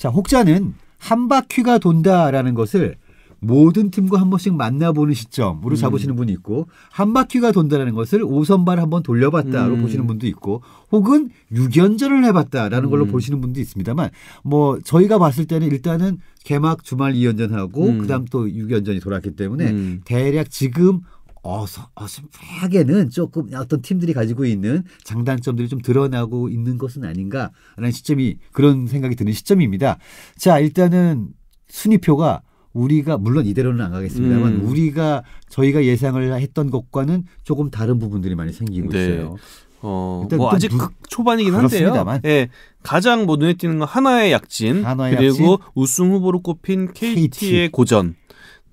자, 혹자는 한 바퀴가 돈다라는 것을 모든 팀과 한 번씩 만나보는 시점으로 음. 잡으시는 분이 있고 한 바퀴가 돈다라는 것을 오선발 한번 돌려봤다로 음. 보시는 분도 있고 혹은 6연전을 해봤다라는 음. 걸로 보시는 분도 있습니다만 뭐 저희가 봤을 때는 일단은 개막 주말 2연전하고 음. 그다음 또6연전이 돌았기 때문에 음. 대략 지금 어서 어슴하게는 아, 조금 어떤 팀들이 가지고 있는 장단점들이 좀 드러나고 있는 것은 아닌가라는 시점이 그런 생각이 드는 시점입니다. 자 일단은 순위표가 우리가 물론 이대로는 안 가겠습니다만 음. 우리가 저희가 예상을 했던 것과는 조금 다른 부분들이 많이 생기고 네. 있어요. 어, 뭐 아직 무, 초반이긴 한데요. 예, 네, 가장 뭐 눈에 띄는 건 하나의 약진, 하나의 그리고 약진? 우승 후보로 꼽힌 KT의 KT. 고전.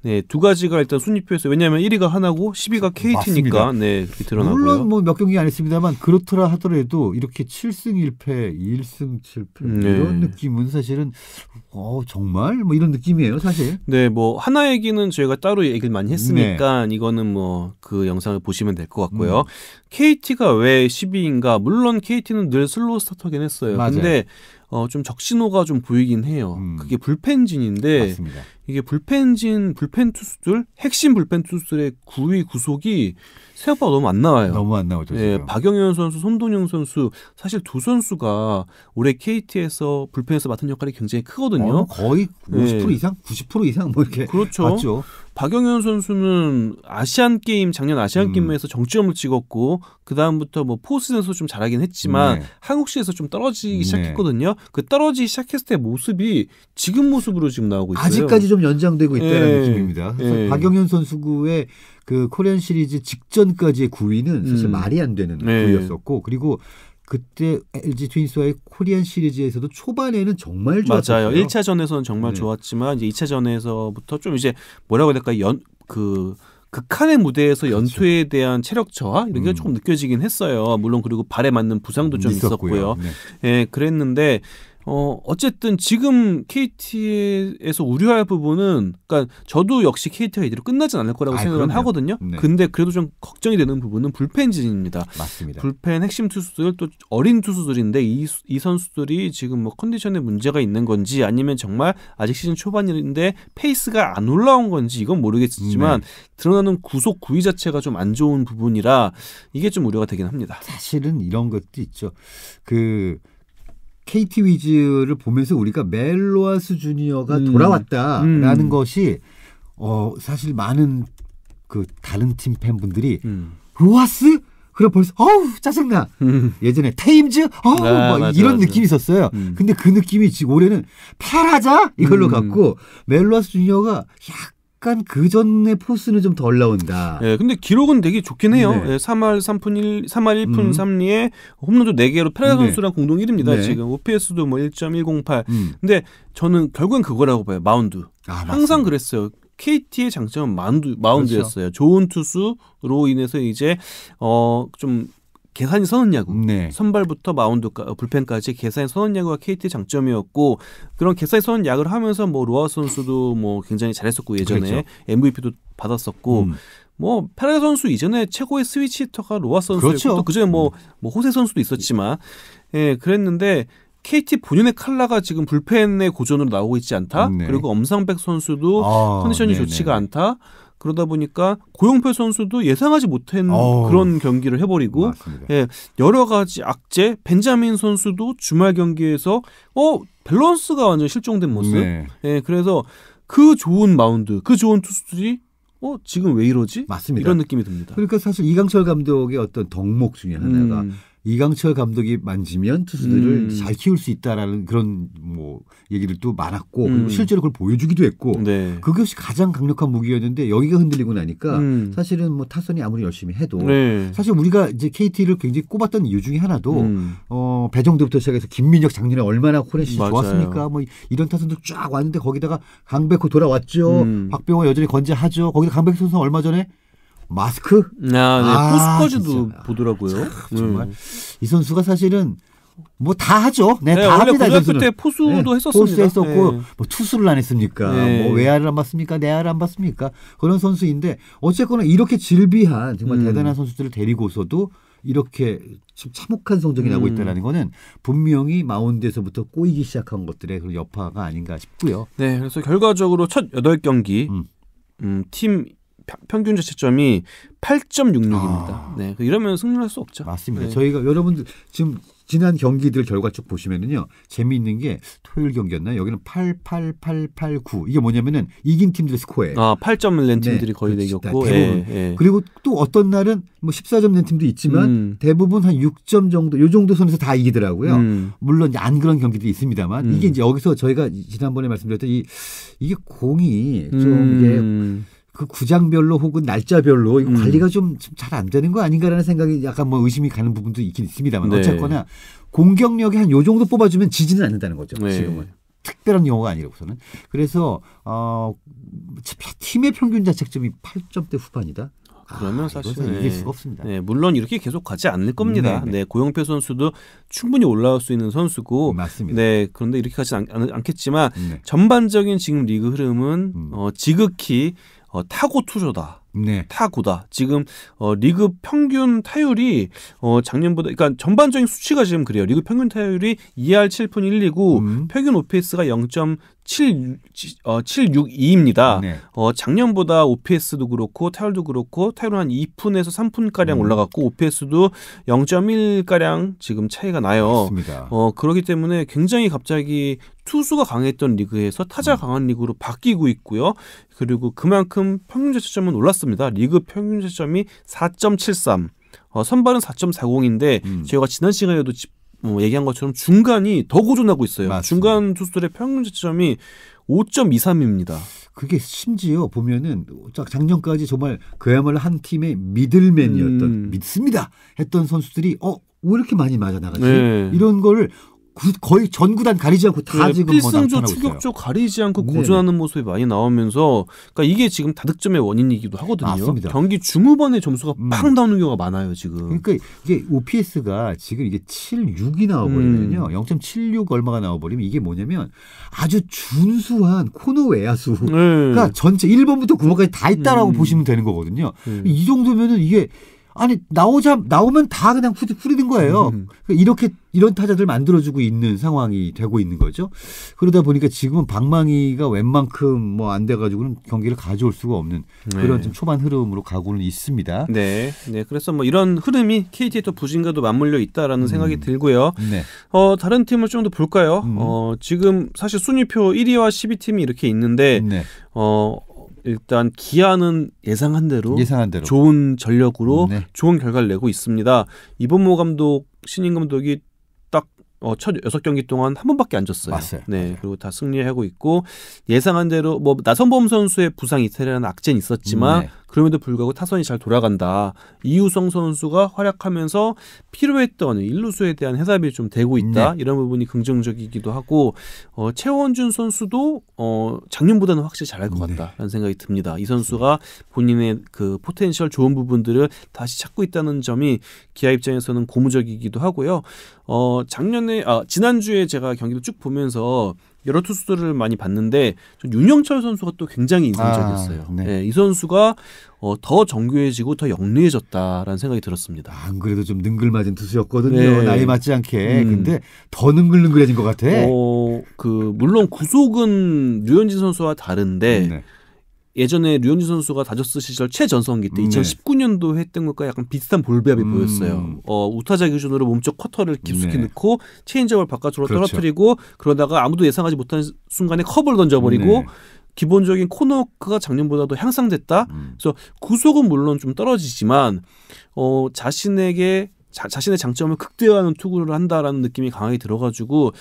네, 두 가지가 일단 순위표에서 왜냐하면 1위가 하나고 10위가 KT니까 네, 그렇게 드러나고요. 물론 뭐 몇 경기 안 했습니다만 그렇더라 하더라도 이렇게 7승 1패, 1승 7패 뭐 네. 이런 느낌은 사실은 어 정말 뭐 이런 느낌이에요, 사실. 네, 뭐 하나 얘기는 저희가 따로 얘기를 많이 했으니까 네. 이거는 뭐 그 영상을 보시면 될 것 같고요. 음. KT가 왜 10위인가? 물론 KT는 늘 슬로우 스타트긴 했어요. 맞아요. 근데 어, 좀 적신호가 좀 보이긴 해요. 음. 그게 불펜진인데 맞습니다. 이게 불펜진 불펜 투수들 핵심 불펜 투수들의 구위 구속이 생각보다 너무 안 나와요. 너무 안 나오죠. 예, 박영현 선수, 손동영 선수 사실 두 선수가 올해 KT에서 불펜에서 맡은 역할이 굉장히 크거든요. 어, 거의 50% 예. 이상, 90% 이상 뭐 이렇게 그렇죠. 맞죠. 박영현 선수는 아시안 게임 작년 아시안 음. 게임에서 음. 정점을 찍었고 그 다음부터 뭐 포스에서 좀 잘하긴 했지만 네. 한국시에서 좀 떨어지기 네. 시작했거든요. 네. 그 떨어지기 시작했을 때 모습이 지금 모습으로 지금 나오고 있어요. 아직까지 좀 연장되고 예. 있다는 네. 예. 느낌입니다. 그 박영현 선수의 그 코리안 시리즈 직전까지의 9위는 사실 음. 말이 안 되는 예. 9위였었고 그리고 그때 LG 트윈스와의 코리안 시리즈에서도 초반에는 정말 좋았어요. 맞아요. 1차전에서는 정말 네. 좋았지만 이제 2차전에서부터 좀 이제 뭐라고 해야 될까? 연 그 극한의 무대에서 그렇죠. 연투에 대한 체력 저하 이런 게 음. 조금 느껴지긴 했어요. 물론 그리고 발에 맞는 부상도 좀 있었고요. 있었 네. 예, 그랬는데 어, 어쨌든 지금 KT에서 우려할 부분은, 그니까 저도 역시 KT가 이대로 끝나진 않을 거라고 아 생각은 그러요 하거든요. 네. 근데 그래도 좀 걱정이 되는 부분은 불펜진입니다. 맞습니다. 불펜 핵심 투수들 또 어린 투수들인데 이, 이 선수들이 지금 뭐 컨디션에 문제가 있는 건지 아니면 정말 아직 시즌 초반인데 페이스가 안 올라온 건지 이건 모르겠지만 네. 드러나는 구속 구위 자체가 좀 안 좋은 부분이라 이게 좀 우려가 되긴 합니다. 사실은 이런 것도 있죠. 그 KT 위즈를 보면서 우리가 멜로아스 주니어가 음. 돌아왔다라는 음. 것이 어 사실 많은 그 다른 팀 팬분들이 음. 로아스 그래 벌써 어우 짜증나 음. 예전에 테임즈 어우 아, 막 이런 맞아. 느낌이 있었어요 음. 근데 그 느낌이 지금 올해는 팔하자 이걸로 갖고 음. 멜로아스 주니어가 약 약간 그전에 포스는 좀 덜 나온다. 예, 근데 기록은 되게 좋긴 해요. 네. 예, 3할 3푼 1, 3할 1푼 음. 3리에 홈런도 4개로 페라 선수랑 네. 공동 1입니다 네. 지금 OPS도 뭐 1.108. 음. 근데 저는 결국엔 그거라고 봐요. 마운드. 아, 항상 맞습니다. 그랬어요. KT의 장점은 마운드, 마운드였어요. 그렇죠. 좋은 투수로 인해서 이제 어좀 계산이 선언야구. 네. 선발부터 마운드 어, 불펜까지 계산이 선언야구가 KT 장점이었고 그런 계산이 선언야구를 하면서 뭐 로아 선수도 뭐 굉장히 잘했었고 예전에 그렇죠. MVP도 받았었고 음. 뭐 페레라 선수 이전에 최고의 스위치 히터가 로아 선수였고 그렇죠. 그전에 뭐, 음. 뭐 호세 선수도 있었지만 예 그랬는데 KT 본연의 칼라가 지금 불펜의 고전으로 나오고 있지 않다. 네. 그리고 엄상백 선수도 아, 컨디션이 네네. 좋지가 네. 않다. 그러다 보니까 고영표 선수도 예상하지 못한 오. 어. 그런 경기를 해버리고 맞 예, 여러 가지 악재 벤자민 선수도 주말 경기에서 어 밸런스가 완전 실종된 모습 네. 예, 그래서 그 좋은 마운드 그 좋은 투수들이 어 지금 왜 이러지 맞습니다. 이런 느낌이 듭니다 그러니까 사실 이강철 감독의 어떤 덕목 중에 하나가 음. 이강철 감독이 만지면 투수들을 음. 잘 키울 수 있다라는 그런 뭐얘기들도 많았고 음. 그리고 실제로 그걸 보여주기도 했고 네. 그것이 가장 강력한 무기였는데 여기가 흔들리고 나니까 음. 사실은 뭐 타선이 아무리 열심히 해도 네. 사실 우리가 이제 KT를 굉장히 꼽았던 이유 중에 하나도 음. 어 배정도부터 시작해서 김민혁 작년에 얼마나 코레시 좋았습니까? 뭐 이런 타선도 쫙 왔는데 거기다가 강백호 돌아왔죠. 음. 박병호 여전히 건재하죠. 거기다 강백호 선수 얼마 전에 마스크? 아, 포스까지도 네. 아, 보더라고요. 참, 네. 정말 음. 이 선수가 사실은 뭐 다 하죠. 네, 네다 합니다. 고등학교 때 포수도 네, 했었습니다. 포수 했었고 네. 뭐 투수를 안 했습니까? 네. 뭐 외야를 안 봤습니까? 내야를 안 봤습니까? 그런 선수인데 어쨌거나 이렇게 질비한 정말 음. 대단한 선수들을 데리고서도 이렇게 지 참혹한 성적이 음. 나고 있다는 라 거는 분명히 마운드에서부터 꼬이기 시작한 것들의 그 여파가 아닌가 싶고요. 네, 그래서 결과적으로 첫 여덟 경기 음. 음, 팀 평균 자체점이 8.66입니다. 아. 네, 그 이러면 승률할 수 없죠. 맞습니다. 네. 저희가 여러분들 지금 지난 경기들 결과 쭉 보시면은요 재미있는 게 토요일 경기였나 요 여기는 88889 이게 뭐냐면은 이긴 팀들 스코어에 아 8점을 낸 네, 팀들이 네, 거의 대겼고 대부분 예, 예. 그리고 또 어떤 날은 뭐 14점 낸 팀도 있지만 음. 대부분 한 6점 정도 요 정도 선에서 다 이기더라고요 음. 물론 안 그런 경기들이 있습니다만 음. 이게 이제 여기서 저희가 지난번에 말씀드렸던 이 이게 공이 좀 음. 이게 그 구장별로 혹은 날짜별로 음. 관리가 좀 잘 안 되는 거 아닌가라는 생각이 약간 뭐 의심이 가는 부분도 있긴 있습니다만 네. 어쨌거나 공격력이 한 요 정도 뽑아주면 지지는 않는다는 거죠. 네. 지금은. 특별한 경우가 아니라고서는 그래서 어 팀의 평균 자책점이 8점대 후반이다. 아, 그러면 아, 사실 은 이길 수가 없습니다. 네, 물론 이렇게 계속 가지 않을 겁니다. 네네. 네. 네, 고영표 선수도 충분히 올라올 수 있는 선수고, 음, 맞습니다. 네, 그런데 이렇게 가지 않, 않, 않겠지만 네. 전반적인 지금 리그 흐름은 음. 어, 지극히 어, 타고 투조다 네. 타구다. 지금 어, 리그 평균 타율이 어, 작년보다 그러니까 전반적인 수치가 지금 그래요. 리그 평균 타율이 2할 ER 7푼 1리고 음. 평균 OPS가 0.4 7, 어, 762입니다. 네. 어, 작년보다 OPS도 그렇고 타율도 그렇고 타율은 한 2푼에서 3푼가량 음. 올라갔고 OPS도 0.1가량 지금 차이가 나요. 맞습니다. 어, 그렇기 때문에 굉장히 갑자기 투수가 강했던 리그에서 타자 음. 강한 리그로 바뀌고 있고요. 그리고 그만큼 평균 자체점은 올랐습니다. 리그 평균 자체점이 4.73. 어, 선발은 4.40인데 음. 저희가 지난 시간에도 뭐 얘기한 것처럼 중간이 더고전하고 있어요. 맞습니다. 중간 투수들의 평균 자점이 5.23입니다. 그게 심지어 보면은 작년까지 정말 그야말로 한 팀의 미들맨이었던 음. 믿습니다 했던 선수들이 어왜 이렇게 많이 맞아 나가지 네. 이런 거를 거의 전구단 가리지 않고 다 네, 지금 필승조 뭐 추격조 가리지 않고 고전하는 네. 모습이 많이 나오면서 그러니까 이게 지금 다득점의 원인이기도 하거든요. 맞습니다. 경기 중후반에 점수가 음. 팍 나오는 경우가 많아요 지금. 그러니까 이게 OPS가 지금 이게 7, 6이 나와버리면요, 음. 0.76 얼마가 나와버리면 이게 뭐냐면 아주 준수한 코너 외야수. 그러니까 네. 전체 1번부터 9번까지 다 있다라고 음. 보시면 되는 거거든요. 음. 이 정도면은 이게 아니 나오자 나오면 다 그냥 후리, 후리는 거예요. 음. 그러니까 이렇게 이런 타자들 만들어주고 있는 상황이 되고 있는 거죠. 그러다 보니까 지금은 방망이가 웬만큼 뭐 안 돼가지고는 경기를 가져올 수가 없는 네. 그런 좀 초반 흐름으로 가고는 있습니다. 네, 네. 그래서 뭐 이런 흐름이 KT의 또 부진과도 맞물려 있다라는 음. 생각이 들고요. 네. 어 다른 팀을 좀 더 볼까요? 음. 어 지금 사실 순위표 1위와 12팀이 이렇게 있는데 네. 어 일단 기아는 예상한 대로, 예상한 대로. 좋은 전력으로 음, 네. 좋은 결과를 내고 있습니다. 이범모 감독 신인 감독이 딱첫 어, 여섯 경기 동안 한 번밖에 안 졌어요. 맞아요. 네, 맞아요. 그리고 다 승리하고 있고 예상한 대로 뭐 나선범 선수의 부상 이탈이라는 악재는 있었지만 음, 네. 그럼에도 불구하고 타선이 잘 돌아간다. 이우성 선수가 활약하면서 필요했던 일루수에 대한 해답이 좀 되고 있다. 네. 이런 부분이 긍정적이기도 하고 어, 최원준 선수도 어, 작년보다는 확실히 잘할 것 네. 같다라는 생각이 듭니다. 이 선수가 본인의 그 포텐셜 좋은 부분들을 다시 찾고 있다는 점이 기아 입장에서는 고무적이기도 하고요. 어, 작년에 아 지난주에 제가 경기도 쭉 보면서 여러 투수들을 많이 봤는데 윤영철 선수가 또 굉장히 인상적이었어요. 아, 네. 네. 이 선수가 어, 더 정교해지고 더 영리해졌다라는 생각이 들었습니다. 아, 안 그래도 좀 능글맞은 투수였거든요. 네. 나이 맞지 않게. 음. 근데 더 능글능글해진 것 같아. 어, 그 물론 구속은 류현진 선수와 다른데 네. 예전에 류현진 선수가 다저스 시절 최전성기 때 네. 2019년도 했던 것과 약간 비슷한 볼배합이 음. 보였어요. 어, 우타자 기준으로 몸쪽 커터를 깊숙이 네. 넣고 체인지업을 바깥으로 그렇죠. 떨어뜨리고 그러다가 아무도 예상하지 못한 순간에 컵을 던져버리고 네. 기본적인 코너크가 작년보다도 향상됐다. 음. 그래서 구속은 물론 좀 떨어지지만 어, 자신에게 자, 자신의 장점을 극대화하는 투구를 한다라는 느낌이 강하게 들어가지고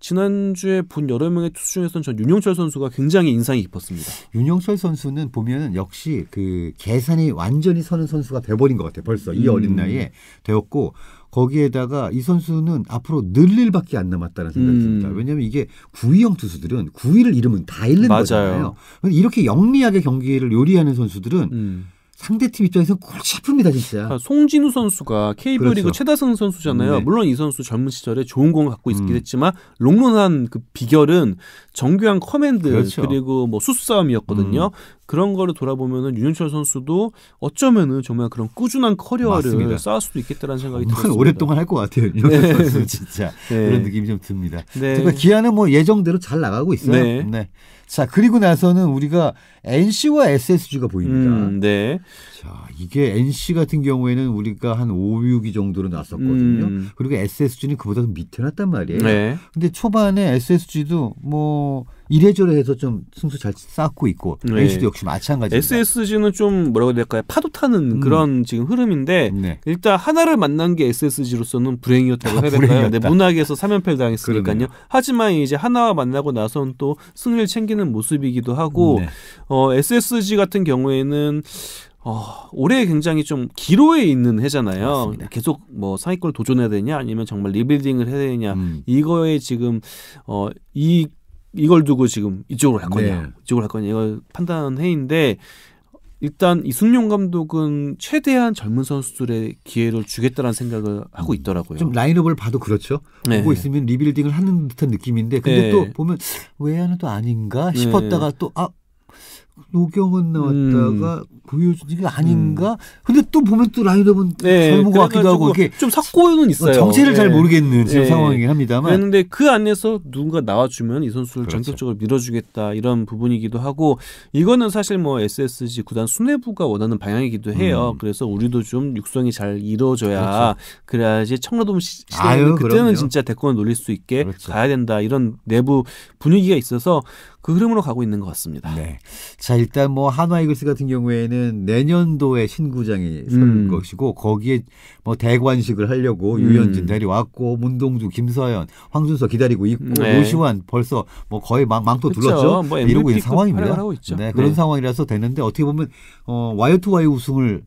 지난주에 본 여러 명의 투수 중에서는 전 윤영철 선수가 굉장히 인상이 깊었습니다. 윤영철 선수는 보면 역시 그 계산이 완전히 서는 선수가 돼버린 것 같아요. 벌써 이 음. 어린 나이에 되었고 거기에다가 이 선수는 앞으로 늘릴 밖에 안 남았다는 생각이 음. 듭니다. 왜냐하면 이게 구위형 투수들은 구위를 잃으면 다 잃는 맞아요. 거잖아요. 이렇게 영리하게 경기를 요리하는 선수들은 음. 상대팀 입장에서 골치아픕니다 진짜. 아, 송진우 선수가 KBO 그렇죠. 리그 렇죠 최다승 선수잖아요. 네. 물론 이 선수 젊은 시절에 좋은 공을 갖고 음. 있긴 음. 했지만 롱런한 그 비결은 정교한 커맨드 그렇죠. 그리고뭐 수싸움이었거든요. 음. 그런 거를 돌아보면은 윤현철 선수도 어쩌면은 정말 그런 꾸준한 커리어를 맞습니다. 쌓을 수도 있겠다라는 생각이 들어요. 오랫동안 할 것 같아요. 윤현철 네. 선수 진짜 네. 그런 느낌이 좀 듭니다. 네. 그러니까 기아는 뭐 예정대로 잘 나가고 있어요. 네. 네. 자 그리고 나서는 우리가 NC와 SSG가 보입니다. 음, 네. 자 이게 NC 같은 경우에는 우리가 한 5, 6위 정도로 났었거든요. 음. 그리고 SSG는 그보다 밑에 났단 말이에요. 네. 근데 초반에 SSG도 뭐 이래저래 해서 좀 승수 잘 쌓고 있고 네. NC도 역시 마찬가지입니다. SSG는 좀 뭐라고 해야 될까요? 파도 타는 음. 그런 지금 흐름인데 네. 일단 하나를 만난 게 SSG로서는 불행이었다고 아, 해야 될까요? 네, 문학에서 3연패를 당했으니까요. 그러네요. 하지만 이제 하나와 만나고 나선 또 승리를 챙기는 모습이기도 하고 네. 어, SSG 같은 경우에는 어, 올해 굉장히 좀 기로에 있는 해잖아요. 맞습니다. 계속 뭐 상위권을 도전해야 되냐 아니면 정말 리빌딩을 해야 되냐 음. 이거에 지금 어, 이 이걸 두고 지금 이쪽으로 갈 거냐, 네. 이쪽으로 갈 거냐 이걸 판단은 해인데 일단 이승용 감독은 최대한 젊은 선수들의 기회를 주겠다라는 생각을 하고 있더라고요. 좀 라인업을 봐도 그렇죠. 네. 보고 있으면 리빌딩을 하는 듯한 느낌인데 근데 네. 또 보면 외야는 또 아닌가 싶었다가 네. 또아 노경은 나왔다가 음. 고효준이 아닌가? 음. 근데 또 보면 또 라인업은 네, 젊은 것 같기도 하고 이게 좀 섞고는 어, 있어요. 정체를 네. 잘 예. 모르겠는 지금 네. 예. 상황이 합니다만. 그런데 그 안에서 누군가 나와주면 이 선수를 그렇죠. 전격적으로 밀어주겠다 이런 부분이기도 하고 이거는 사실 뭐 SSG 구단 수뇌부가 원하는 방향이기도 해요. 음. 그래서 우리도 좀 육성이 잘 이루어져야 그렇죠. 그래야지 청라도시대 그때는 그럼요. 진짜 대권을 노릴 수 있게 그렇죠. 가야 된다 이런 내부 분위기가 있어서 그 흐름으로 가고 있는 것 같습니다. 네. 자, 자 일단 뭐 한화 이글스 같은 경우에는 내년도에 신구장이 설 음. 것이고 거기에 뭐 대관식을 하려고 음. 유현진 데려왔고 문동주, 김서현, 황준서 기다리고 있고 네. 노시환 벌써 뭐 거의 망, 망토 둘렀죠. 뭐 이러고 있는 상황입니다. 네, 네, 그런 상황이라서 됐는데 어떻게 보면 어, 와이어투와이 우승을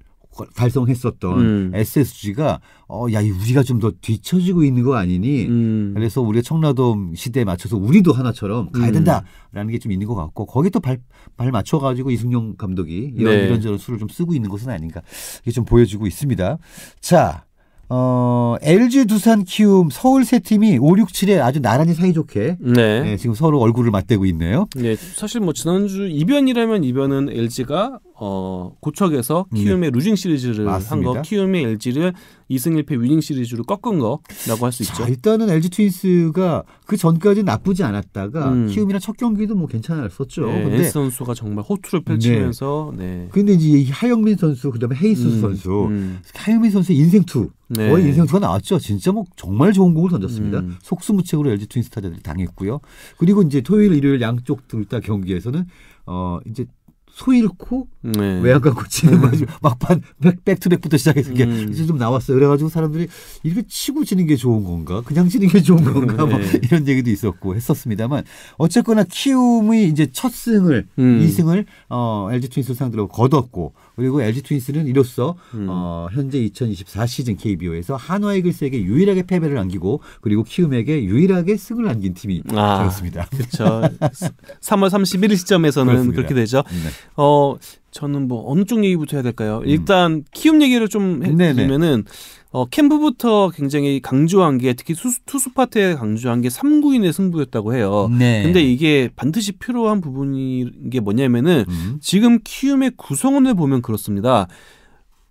발송했었던 음. SSG가 어, 야, 우리가 좀 더 뒤처지고 있는 거 아니니? 음. 그래서 우리가 청라돔 시대에 맞춰서 우리도 하나처럼 가야 음. 된다라는 음. 게좀 있는 것 같고 거기 또 발 발 맞춰가지고 이승용 감독이 이런 네. 이런저런 수를 좀 쓰고 있는 것은 아닌가 이게 좀 보여지고 있습니다. 자, 어, LG 두산 키움 서울 세 팀이 5, 6, 7에 아주 나란히 사이좋게 네. 네, 지금 서로 얼굴을 맞대고 있네요. 네, 사실 뭐 지난주 이변이라면 이변은 LG가 어, 고척에서 네. 키움의 네. 루징 시리즈를 한 거, 키움의 LG를 2승 1패 위닝 시리즈로 꺾은 거라고 할 수 있죠. 일단은 LG 트윈스가 그 전까지 나쁘지 않았다가 음. 키움이랑 첫 경기도 뭐 괜찮았었죠. 네, 근데 선수가 정말 호투를 펼치면서 네. 네. 근데 이제 하영민 선수 그다음에 헤이스 음. 선수 음. 하영민 선수의 인생투 네. 거의 인생투가 나왔죠. 진짜 뭐 정말 좋은 공을 던졌습니다. 음. 속수무책으로 LG 트윈스타들이 당했고요. 그리고 이제 토요일 일요일 양쪽 둘다 경기에서는 어 이제 소 잃고 네. 외양간 고치는 거 네. 막판 백, 투백부터 시작해서 이게 음. 이제 좀 나왔어요. 그래가지고 사람들이 이렇게 치고 치는 게 좋은 건가, 그냥 치는 게 좋은 건가 네. 막 이런 얘기도 있었고 했었습니다만 어쨌거나 키움이 이제 첫 승을 음. 2승을 어, LG 트윈스 상대로 거뒀고 그리고 LG 트윈스는 이로써 음. 어, 현재 2024 시즌 KBO에서 한화 이글스에게 유일하게 패배를 안기고 그리고 키움에게 유일하게 승을 안긴 팀이 아, 되었습니다. 그렇죠. 3월 31일 시점에서는 그렇습니다. 그렇게 되죠. 네. 어 저는 뭐 어느 쪽 얘기부터 해야 될까요? 음. 일단 키움 얘기를 좀 해드리면은 어, 캠프부터 굉장히 강조한 게 특히 수수, 투수 파트에 강조한 게 3구인의 승부였다고 해요. 네. 근데 이게 반드시 필요한 부분인 게 뭐냐면은 음. 지금 키움의 구성원을 보면 그렇습니다.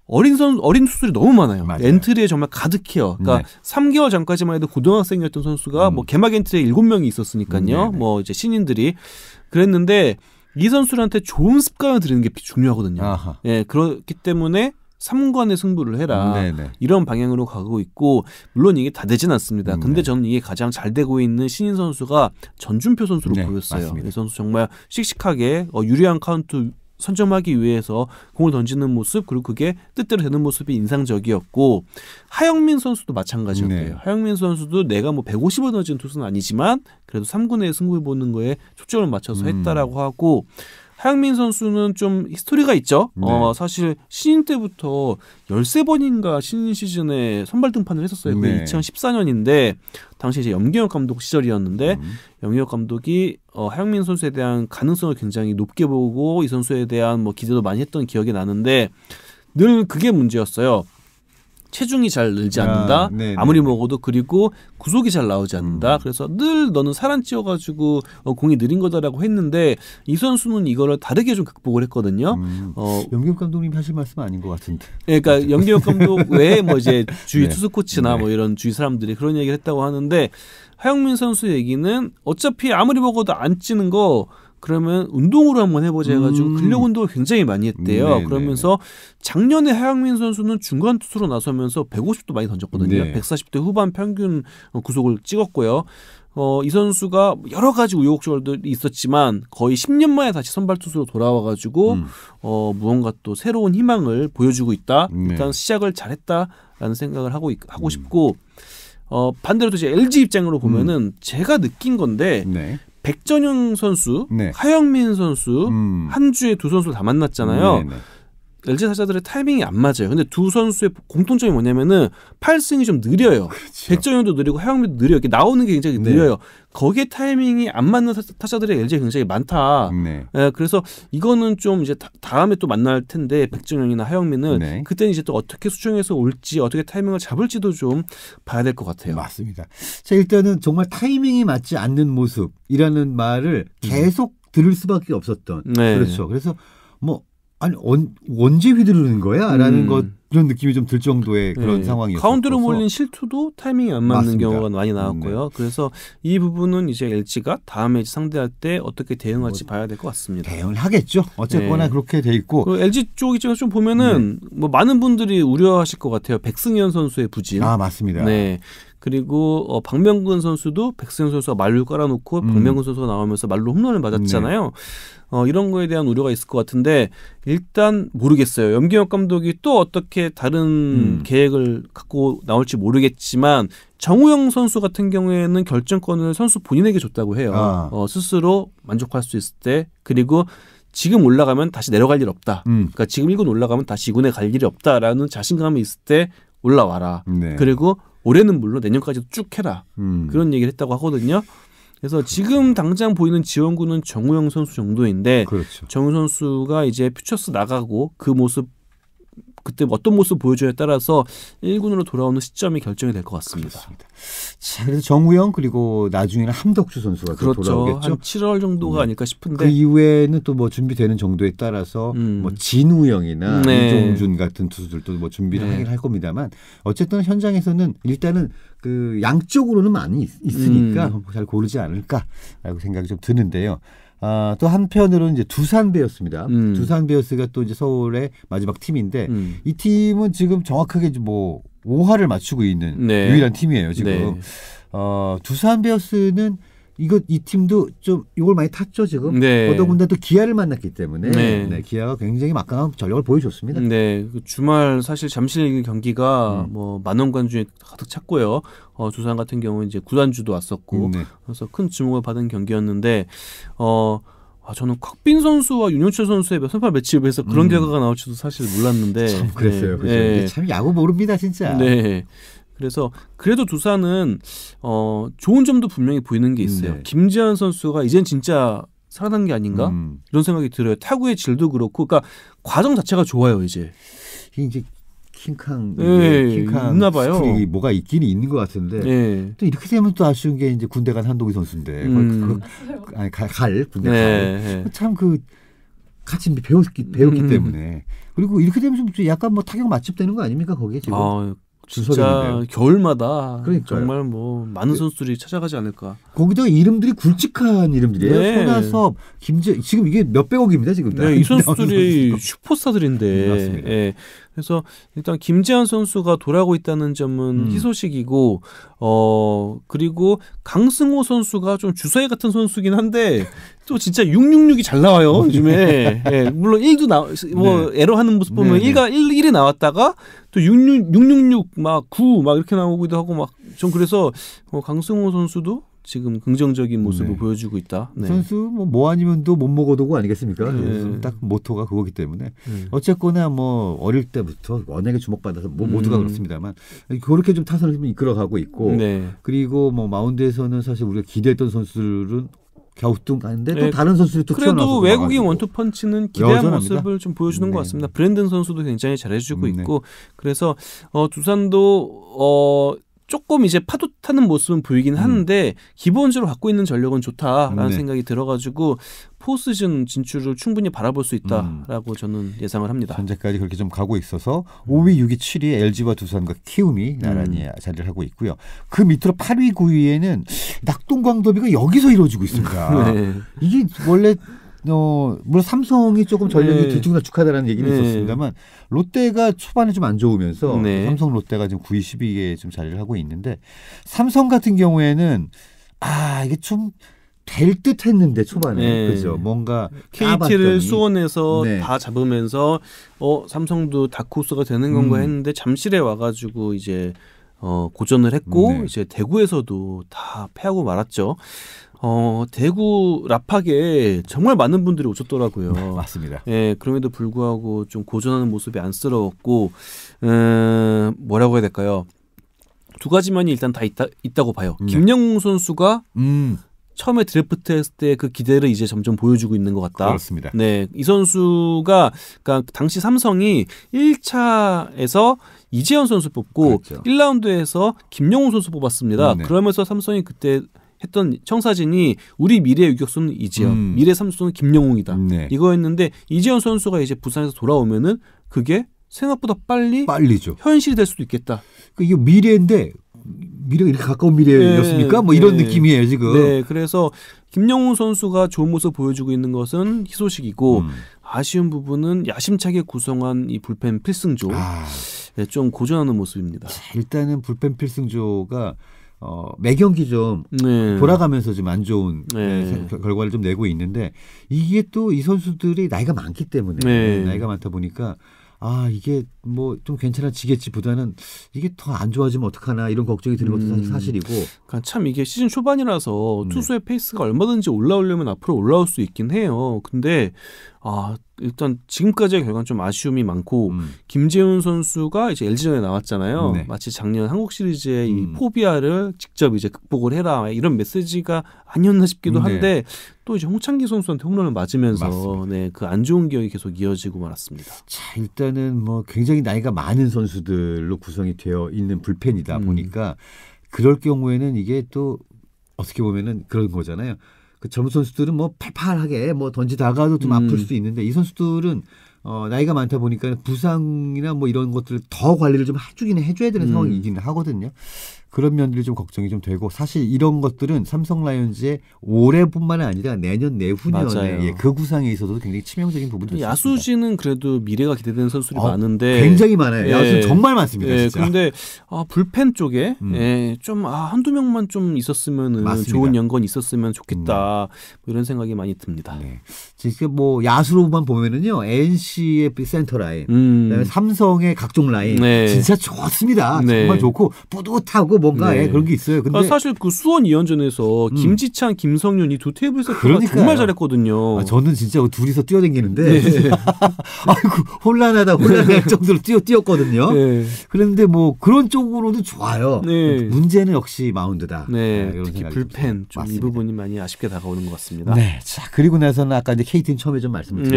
어린 선 어린 투수들이 너무 많아요. 맞아요. 엔트리에 정말 가득해요. 그러니까 네. 3개월 전까지만 해도 고등학생이었던 선수가 음. 뭐 개막 엔트리에 7명이 있었으니까요. 네, 뭐 이제 신인들이 그랬는데 이 선수한테 좋은 습관을 들이는 게 중요하거든요. 아하. 예, 그렇기 때문에 3관의 승부를 해라. 네네. 이런 방향으로 가고 있고 물론 이게 다 되진 않습니다. 음, 근데 네. 저는 이게 가장 잘 되고 있는 신인 선수가 전준표 선수로 네, 보였어요. 맞습니다. 이 선수 정말 씩씩하게 어, 유리한 카운트 선점하기 위해서 공을 던지는 모습 그리고 그게 뜻대로 되는 모습이 인상적이었고 하영민 선수도 마찬가지였대요. 네. 하영민 선수도 내가 뭐 150을 던지는 투수는 아니지만 그래도 3군의승부를 보는 거에 초점을 맞춰서 음. 했다라고 하고 하영민 선수는 좀 히스토리가 있죠. 네. 어, 사실 신인 때부터 13번인가 신인 시즌에 선발 등판을 했었어요. 그게 네. 2014년인데 당시 이제 염기혁 감독 시절이었는데 음. 염기혁 감독이 어, 하영민 선수에 대한 가능성을 굉장히 높게 보고 이 선수에 대한 뭐 기대도 많이 했던 기억이 나는데 늘 그게 문제였어요. 체중이 잘 늘지 아, 않는다. 아, 아무리 먹어도 그리고 구속이 잘 나오지 않는다. 음. 그래서 늘 너는 사람 찌어가지고 어, 공이 느린 거다라고 했는데 이 선수는 이거를 다르게 좀 극복을 했거든요. 음. 어, 염기엽 감독님 하실 말씀 아닌 것 같은데. 네, 그러니까 염기엽 감독 외에 뭐 이제 주위 네. 투수 코치나 뭐 이런 주위 사람들이 그런 얘기를 했다고 하는데 하영민 선수 얘기는 어차피 아무리 먹어도 안 찌는 거 그러면 운동으로 한번 해보자 해가지고 음. 근력 운동을 굉장히 많이 했대요. 네네. 네, 네. 그러면서 작년에 하양민 선수는 중간 투수로 나서면서 150도 많이 던졌거든요. 네. 140대 후반 평균 구속을 찍었고요. 어, 이 선수가 여러 가지 우여곡절도 있었지만 거의 10년 만에 다시 선발 투수로 돌아와가지고 음. 어, 무언가 또 새로운 희망을 보여주고 있다. 네. 일단 시작을 잘했다라는 생각을 하고 있, 하고 음. 싶고 어, 반대로 또 이제 LG 입장으로 보면은 음. 제가 느낀 건데 네. 백전영 선수, 네. 하영민 선수, 음. 한 주에 두 선수 다 만났잖아요. 네네. 네. LG 타자들의 타이밍이 안 맞아요. 근데 두 선수의 공통점이 뭐냐면은 팔스윙이 좀 느려요. 그렇죠. 백정현도 느리고 하영민도 느려요. 이렇게 나오는 게 굉장히 네. 느려요. 네. 거기에 타이밍이 안 맞는 타자들의 LG가 굉장히 많다. 네. 예, 그래서 이거는 좀 이제 다음에 또 만날 텐데 백정현이나 하영민은 네. 그때는 이제 또 어떻게 수정해서 올지 어떻게 타이밍을 잡을지도 좀 봐야 될 것 같아요. 맞습니다. 자 일단은 정말 타이밍이 맞지 않는 모습이라는 말을 음. 계속 음. 들을 수밖에 없었던 네. 그렇죠. 그래서 뭐 아니 원, 언제 휘두르는 거야라는 음. 것 네. 그런 느낌이 좀 들 정도의 그런 네. 상황이었어요. 가운데로 몰린 실투도 타이밍이 안 맞는 맞습니다. 경우가 많이 나왔고요. 음, 네. 그래서 이 부분은 이제 LG가 다음에 상대할 때 어떻게 대응할지 뭐, 봐야 될 것 같습니다. 대응을 하겠죠. 어쨌거나 네. 그렇게 돼 있고. LG 쪽 입장에서 좀 보면은 네. 뭐 많은 분들이 우려하실 것 같아요. 백승현 선수의 부진. 아 맞습니다. 네. 그리고 어, 박명근 선수도 백승현 선수가 말로 깔아놓고 음. 박명근 선수가 나오면서 말로 홈런을 맞았잖아요. 네. 어, 이런 거에 대한 우려가 있을 것 같은데 일단 모르겠어요. 염기혁 감독이 또 어떻게 다른 음. 계획을 갖고 나올지 모르겠지만 정우영 선수 같은 경우에는 결정권을 선수 본인에게 줬다고 해요. 아. 어, 스스로 만족할 수 있을 때 그리고 지금 올라가면 다시 내려갈 일 없다. 음. 그러니까 지금 1군 올라가면 다시 2군에 갈 일이 없다라는 자신감이 있을 때 올라와라. 네. 그리고 올해는 물론 내년까지도 쭉 해라. 음. 그런 얘기를 했다고 하거든요. 그래서 지금 당장 보이는 지원군은 정우영 선수 정도인데 그렇죠. 정우 선수가 이제 퓨처스 나가고 그 모습 그때 어떤 모습 보여줘에 따라서 1군으로 돌아오는 시점이 결정이 될 것 같습니다. 그렇습니 자, 그래서 정우영 그리고 나중에는 함덕주 선수가 그렇죠. 돌아오겠죠. 한 7월 정도가 음. 아닐까 싶은데 그 이후에는 또 뭐 준비되는 정도에 따라서 음. 뭐 진우영이나 음. 네. 이종준 같은 투수들도 뭐 준비를 네. 하긴 할 겁니다만 어쨌든 현장에서는 일단은 그 양쪽으로는 많이 있, 으니까잘 음. 고르지 않을까라고 생각이 좀 드는데요. 아, 또 한편으로는 이제 두산 베어스입니다. 음. 두산 베어스가 또 이제 서울의 마지막 팀인데 음. 이 팀은 지금 정확하게 뭐5화를 맞추고 있는 네. 유일한 팀이에요, 지금. 네. 어, 두산 베어스는 이거 이 팀도 좀 이걸 많이 탔죠 지금. 네. 더군다나 또 기아를 만났기 때문에 네. 네, 기아가 굉장히 막강한 전력을 보여줬습니다. 네, 그 주말 사실 잠실 경기가 음. 뭐 만원관 중에 가득 찼고요. 어, 조산 같은 경우 는 이제 구단주도 왔었고 음, 네. 그래서 큰 주목을 받은 경기였는데 어. 아, 저는 곽빈 선수와 윤현철 선수의 선발 매치업에서 그런 음. 결과가 나올지도 사실 몰랐는데. 참 그랬어요. 네. 그렇죠? 네. 참 야구 모릅니다, 진짜. 네. 그래서 그래도 두산은 어 좋은 점도 분명히 보이는 게 있어요. 네. 김지현 선수가 이젠 진짜 살아난 게 아닌가 음. 이런 생각이 들어요. 타구의 질도 그렇고, 그러니까 과정 자체가 좋아요 이제. 이제 킹캉, 예, 킹캉 있나 봐요. 뭐가 있긴 있는 것 같은데 예. 또 이렇게 되면 또 아쉬운 게 이제 군대 간 한동희 선수인데 음. 그, 그, 아니 갈, 갈 군대 예, 네, 참그 같이 배웠기 배웠기 음. 때문에 그리고 이렇게 되면 좀 약간 뭐 타격 맛집 되는 거 아닙니까 거기에 지금. 아, 진짜 겨울마다 그러니까요. 정말 뭐 많은 네. 선수들이 찾아가지 않을까. 거기다가 이름들이 굵직한 이름들이에요. 네. 손아섭, 김재 지금 이게 몇 백억입니다 지금. 네, 이 선수들이 슈퍼스타들인데 네, 그래서 일단 김재현 선수가 돌아오고 있다는 점은 음. 희소식이고 어 그리고 강승호 선수가 좀 주사위 같은 선수긴 한데 또 진짜 666이 잘 나와요 어, 네. 요즘에 예, 물론 1도 나뭐 네. 에러 하는 모습 보면 네, 1가 1 1이 나왔다가 또 666, 666막9막 이렇게 나오기도 하고 막좀 그래서 어, 강승호 선수도 지금 긍정적인 모습을 네. 보여주고 있다. 네. 선수 뭐, 뭐 아니면 또 못 먹어도고 아니겠습니까? 네. 딱 모토가 그거기 때문에 네. 어쨌거나 뭐 어릴 때부터 워낙에 주목받아서 뭐 모두가 음. 그렇습니다만 그렇게 좀 타선을 좀 이끌어가고 있고 네. 그리고 뭐 마운드에서는 사실 우리가 기대했던 선수들은 갸우뚱 가는데 또 네. 다른 선수들이 또 그래도 외국인 원투 펀치는 기대한 여전합니다. 모습을 좀 보여주는 것 같습니다. 브랜든 선수도 굉장히 잘해주고 음, 있고 그래서 어, 두산도 어. 조금 이제 파도 타는 모습은 보이긴 음. 하는데 기본적으로 갖고 있는 전력은 좋다라는 네. 생각이 들어가지고 포스즌 진출을 충분히 바라볼 수 있다라고 음. 저는 예상을 합니다. 현재까지 그렇게 좀 가고 있어서 5위, 6위, 7위 LG와 두산과 키움이 음. 나란히 음. 자리를 하고 있고요. 그 밑으로 8위, 9위에는 낙동강더비가 여기서 이루어지고 있습니다. 네. 이게 원래 어, 물론 삼성이 조금 전력이 네. 들쭉날쭉하다는 라 얘기는 네. 있었습니다만 롯데가 초반에 좀 안 좋으면서 네. 그 삼성 롯데가 지금 9위 12위에 좀 자리를 하고 있는데 삼성 같은 경우에는 아 이게 좀 될 듯 했는데 초반에 네. 그죠 뭔가 KT를 수원에서 네. 다 잡으면서 어 삼성도 다크호스가 되는 건가 음. 했는데 잠실에 와가지고 이제 어 고전을 했고 네. 이제 대구에서도 다 패하고 말았죠. 어, 대구 라팍에 정말 많은 분들이 오셨더라고요. 네, 맞습니다. 예, 그럼에도 불구하고 좀 고전하는 모습이 안쓰러웠고, 음, 뭐라고 해야 될까요? 두 가지만이 일단 다 있다, 있다고 봐요. 네. 김영웅 선수가 음. 처음에 드래프트 했을 때 그 기대를 이제 점점 보여주고 있는 것 같다. 그렇습니다. 네. 이 선수가, 그니까 당시 삼성이 1차에서 이재현 선수 뽑고 그렇죠. 1라운드에서 김영웅 선수 뽑았습니다. 네. 그러면서 삼성이 그때 했던 청사진이 우리 미래 의 유격수는 이지현, 음. 미래 삼수는 김영웅이다. 네. 이거였는데 이지현 선수가 이제 부산에서 돌아오면은 그게 생각보다 빨리 빨리죠. 현실이 될 수도 있겠다. 그 이게 미래인데 미래가 이렇게 가까운 미래였습니까? 네, 뭐 이런 네. 느낌이에요 지금. 네, 그래서 김영웅 선수가 좋은 모습 보여주고 있는 것은 희소식이고 음. 아쉬운 부분은 야심차게 구성한 이 불펜 필승조 아. 네, 좀 고전하는 모습입니다. 일단은 불펜 필승조가 어, 매경기 좀 네. 돌아가면서 좀 안 좋은 네. 네 결과를 좀 내고 있는데 이게 또 이 선수들이 나이가 많기 때문에 네. 네. 나이가 많다 보니까 아 이게 뭐 좀 괜찮아지겠지보다는 이게 더 안 좋아지면 어떡하나 이런 걱정이 드는 것도 음. 사실이고 그러니까 참 이게 시즌 초반이라서 네. 투수의 네. 페이스가 얼마든지 올라오려면 앞으로 올라올 수 있긴 해요 근데 아 일단 지금까지의 결과는 좀 아쉬움이 많고 음. 김재훈 선수가 이제 LG전에 나왔잖아요. 네. 마치 작년 한국 시리즈의 음. 이 포비아를 직접 이제 극복을 해라 이런 메시지가 아니었나 싶기도 네. 한데 네. 또 이제 홍창기 선수한테 홈런을 맞으면서 네, 그 안 좋은 기억이 계속 이어지고 말았습니다. 자 일단은 뭐 굉장히 나이가 많은 선수들로 구성이 되어 있는 불펜이다 음. 보니까 그럴 경우에는 이게 또 어떻게 보면은 그런 거잖아요. 그 젊은 선수들은 뭐 팔팔하게 뭐 던지다가도 좀 아플 음. 수 있는데 이 선수들은 어, 나이가 많다 보니까 부상이나 뭐 이런 것들을 더 관리를 좀 해주기는 해줘야 되는 음. 상황이긴 하거든요. 그런 면들이 좀 걱정이 좀 되고 사실 이런 것들은 삼성 라이온즈의 올해뿐만 이 아니라 내년 내후년에 예, 그 구상에 있어서도 굉장히 치명적인 부분도 있습니다. 야수진은 그래도 미래가 기대되는 선수들이 어, 많은데 굉장히 많아요. 예, 야수 정말 많습니다. 예, 진짜. 근데 아, 불펜 쪽에 음. 예, 좀 아, 한두 명만 좀 있었으면 좋은 연건 있었으면 좋겠다 음. 뭐 이런 생각이 많이 듭니다. 네. 지금 뭐 야수로만 보면은요 NC의 센터 라인, 음. 삼성의 각종 라인 네. 진짜 좋습니다. 네. 정말 좋고 뿌듯하고 뭔가 예, 네. 그런 게 있어요. 근데 아, 사실 그 수원 이연전에서 음. 김지찬, 김성윤 이두 테이블 에서그러니까 정말 잘했거든요. 아, 저는 진짜 그 둘이서 뛰어댕기는데 네. 아이고 혼란하다 혼란할 정도로 뛰어 뛰었거든요. 네. 그런데 뭐 그런 쪽으로도 좋아요. 네. 문제는 역시 마운드다. 네. 네 특히 불펜 이 부분이 많이 아쉽게 다가오는 것 같습니다. 네. 자 그리고 나서는 아까 이제 k t 처음에 좀 말씀을 네.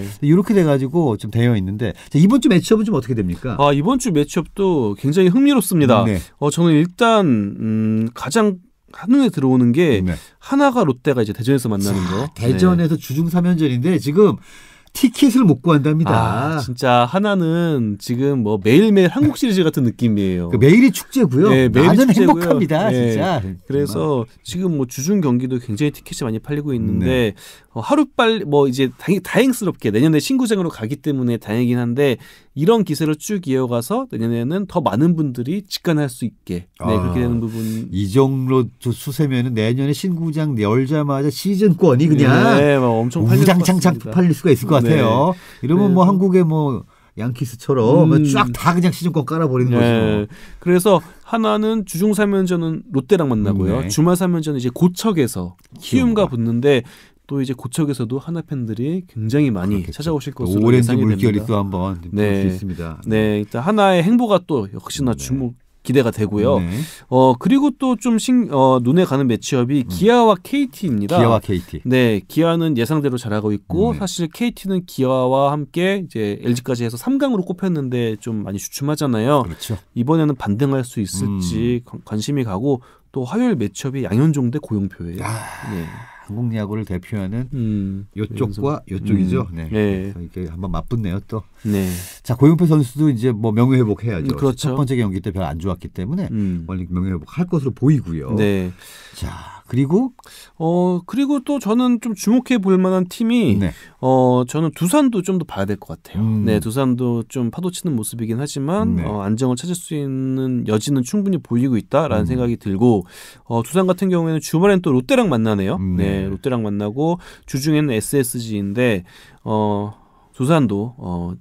드렸고요. 이렇게 돼가지고 좀 되어 있는데 자, 이번 주 매치업은 좀 어떻게 됩니까? 아 이번 주 매치업도 굉장히 흥미롭습니다. 네. 어 저는 일단 음, 가장 한눈에 들어오는 게 네. 하나가 롯데가 이제 대전에서 만나는 자, 거. 대전에서 네. 주중 3연전인데 지금 티켓을 못 구한답니다. 아, 진짜 하나는 지금 뭐 매일매일 한국 시리즈 같은 느낌이에요. 그 매일이 축제고요. 네, 매일이 축제고요. 행복합니다, 네. 진짜. 그래서 정말. 지금 뭐 주중 경기도 굉장히 티켓이 많이 팔리고 있는데 네. 어, 하루 빨리 뭐 이제 다행, 다행스럽게 내년에 신구장으로 가기 때문에 다행이긴 한데 이런 기세를 쭉 이어가서 내년에는 더 많은 분들이 직관할 수 있게 네, 아, 그렇게 되는 부분 이정도 수세면은 내년에 신구장 열자마자 시즌권이 그냥 네, 엄청 무장창창 팔릴 수가 있을 것 네. 같아요. 네. 이러면 뭐 한국의 뭐 양키스처럼 음. 뭐 쫙다 그냥 시즌권 깔아버리는 네. 거죠. 그래서 하나는 주중 3연전은 롯데랑 만나고요. 음, 네. 주말 3연전은 이제 고척에서 키움과 붙는데 또 이제 고척에서도 하나 팬들이 굉장히 많이 그렇겠죠. 찾아오실 것으로 오렌지 물이 됩니다. 또 한번 네. 볼수 있습니다. 네, 네. 일단 하나의 행보가 또 역시나 네. 주목 기대가 되고요. 네. 어 그리고 또좀 어, 눈에 가는 매치업이 음. 기아와 KT입니다. 기아와 KT. 네, 기아는 예상대로 잘하고 있고 네. 사실 KT는 기아와 함께 이제 LG까지 해서 3강으로 꼽혔는데 좀 많이 주춤하잖아요. 그렇죠. 이번에는 반등할 수 있을지 음. 관심이 가고 또 화요일 매치업이 양현종 대 고용표예요. 야. 네. 한국 야구를 대표하는 음, 요쪽과 음, 요쪽이죠. 음, 네. 네. 이렇게 한번 맞붙네요 또. 네. 자 고영표 선수도 이제 뭐 명예 회복 해야죠. 그렇죠. 첫 번째 경기 때 별 안 좋았기 때문에 음. 원래 명예 회복 할 것으로 보이고요. 네. 자 그리고 어 그리고 또 저는 좀 주목해 볼 만한 팀이 네. 어 저는 두산도 좀 더 봐야 될 것 같아요. 음. 네, 두산도 좀 파도 치는 모습이긴 하지만 네. 어, 안정을 찾을 수 있는 여지는 충분히 보이고 있다라는 음. 생각이 들고 어 두산 같은 경우에는 주말엔 또 롯데랑 만나네요. 음. 네, 네. 롯데랑 만나고 주중에는 SSG인데 어 두산도 어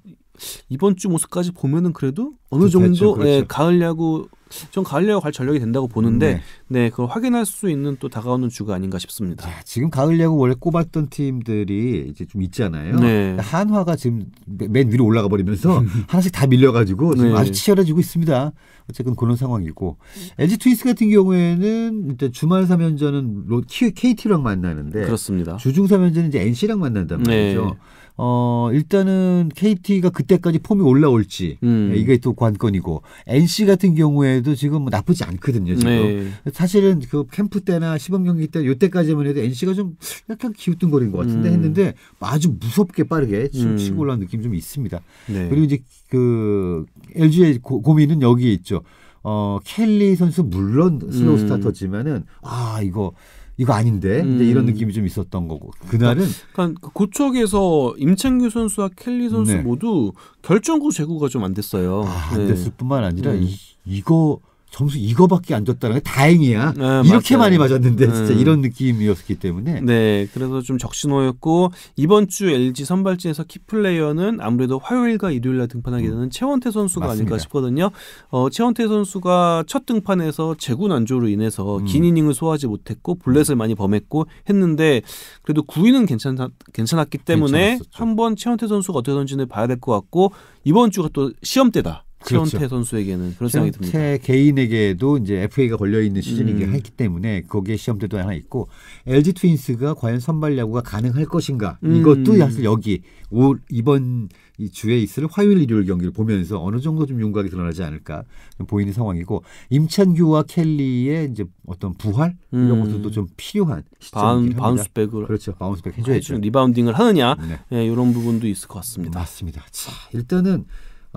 이번 주 모습까지 보면은 그래도 어느 그렇죠, 정도 그렇죠, 그렇죠. 예, 가을 야구 전 가을 야구 갈 전력이 된다고 보는데 네. 네. 그걸 확인할 수 있는 또 다가오는 주가 아닌가 싶습니다. 야, 지금 가을 야구 원래 꼽았던 팀들이 이제 좀 있잖아요. 네. 한화가 지금 맨 위로 올라가 버리면서 하나씩 다 밀려 가지고 네. 아주 치열해지고 있습니다. 어쨌든 그런 상황이고 LG 트윈스 같은 경우에는 일단 주말 3연전은 KT랑 만나는데 그렇습니다. 주중 3연전은 이제 NC랑 만난단 네. 말이죠. 어, 일단은 KT가 그때까지 폼이 올라올지 음. 이게 또 관건이고 NC 같은 경우에도 지금 뭐 나쁘지 않거든요. 지금 네. 사실은 그 캠프 때나 시범 경기 때 요때까지만 해도 NC가 좀 약간 기우뚱거린 것 같은데 음. 했는데 아주 무섭게 빠르게 음. 치고 올라온 느낌 이좀 있습니다. 네. 그리고 이제 그 LG의 고, 고민은 여기에 있죠. 어, 켈리 선수 물론 슬로우 음. 스타터지만은 아 이거 이거 아닌데 음. 이런 느낌이 좀 있었던 거고 그날은 그러니까 그 고척에서 임창규 선수와 켈리 선수 네. 모두 결정구 제구가 좀 안 됐어요. 아, 안 네. 됐을 뿐만 아니라 네. 이, 이거 점수 이거밖에 안 줬다는 게 다행이야. 네, 이렇게 맞아요. 많이 맞았는데 네. 진짜 이런 느낌이었기 때문에. 네, 그래서 좀 적신호였고 이번 주 LG 선발진에서 키플레이어는 아무래도 화요일과 일요일날 등판하게 음. 되는 음. 최원태 선수가 맞습니다. 아닐까 싶거든요. 어, 최원태 선수가 첫 등판에서 재구 난조로 인해서 음. 긴 이닝을 소화하지 못했고 블렛을 많이 범했고 했는데 그래도 구위는 괜찮 괜찮았기 때문에 한번 최원태 선수가 어떻게 던지는 지 봐야 될 것 같고 이번 주가 또 시험 때다. 그렇죠. 최원태 그렇죠. 선수에게는 그런 생각이 듭니다. 최 개인에게도 이제 FA가 걸려 있는 시즌이기 음. 했기 때문에 거기에 시험대도 하나 있고 LG 트윈스가 과연 선발 야구가 가능할 것인가 음. 이것도 사실 여기 올 이번 이 주에 있을 화요일 일요일 경기를 보면서 어느 정도 좀 윤곽이 드러나지 않을까 보이는 상황이고 임찬규와 켈리의 이제 어떤 부활 음. 이런 것들도 좀 필요한 시점 바운스백을 그렇죠 바운스백 해줘야죠 아, 리바운딩을 하느냐 네. 네, 예, 이런 부분도 있을 것 같습니다. 맞습니다. 자 일단은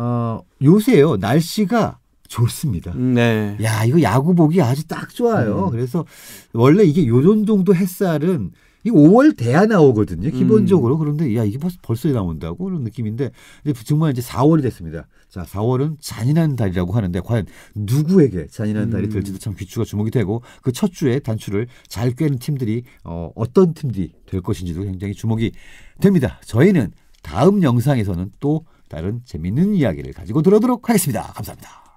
어, 요새요 날씨가 좋습니다. 음, 네. 야 이거 야구 보기 아주 딱 좋아요. 음. 그래서 원래 이게 요런 정도 햇살은 이 5월 대야 나오거든요. 음. 기본적으로. 음. 그런데 야, 이게 벌써, 벌써 나온다고 그런 느낌인데 이제 정말 이제 4월이 됐습니다. 자, 4월은 잔인한 달이라고 하는데 과연 누구에게 잔인한 달이 음. 될지도 참 귀추가 주목이 되고 그 첫 주에 단추를 잘 꿰는 팀들이 어, 어떤 팀들이 될 것인지도 굉장히 주목이 됩니다. 저희는 다음 영상에서는 또 다른 재미있는 이야기를 가지고 들어오도록 하겠습니다. 감사합니다.